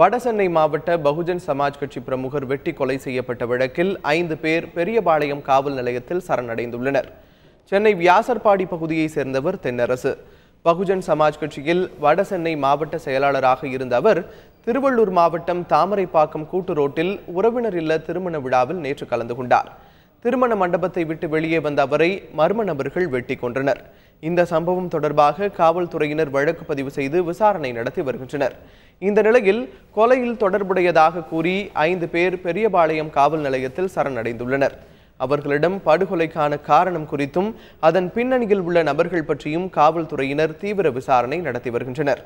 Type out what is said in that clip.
வடசென்னை மாவட்ட பகுஜன் சமாஜ் கட்சி பிரமுகர் வெட்டி கொலை செய்யப்பட்ட வழக்கில் ஐந்து பேர் பெரியபாளையம் காவல் நிலையத்தில் சரணடைந்துள்ளனர் சென்னை வியாசர்பாடி பகுதியைச் சேர்ந்தவர் தென்னரசு பகுஜன் சமாஜ் கட்சியில் வடசென்னை மாவட்ட செயலாளராக இருந்த அவர் திருவள்ளூர் மாவட்டம் தாமரைப்பாக்கம் கூட்டு ரோட்டில் உறவினர் இல்ல திருமண விழாவில் நேற்று கலந்து கொண்டார் திருமண மண்டபத்தை விட்டு வெளியே வந்த அவரை மர்ம நபர்கள் வெட்டி கொன்றனர் இந்த சம்பவம் தொடர்பாக காவல்துறையினர் வழக்கு பதிவு செய்து விசாரணை நடத்தி வருகின்றனர் இந்த நிலையில் கொலையில் தொடர்புடையதாக கூறி ஐந்து பேர் பெரியபாளையம் காவல் நிலையத்தில் சரணடைந்துள்ளனர் அவர்களிடம் படுகொலைக்கான காரணம் குறித்தும் அதன் பின்னணியில் உள்ள நபர்கள் பற்றியும் காவல்துறையினர் தீவிர விசாரணை நடத்தி வருகின்றனர்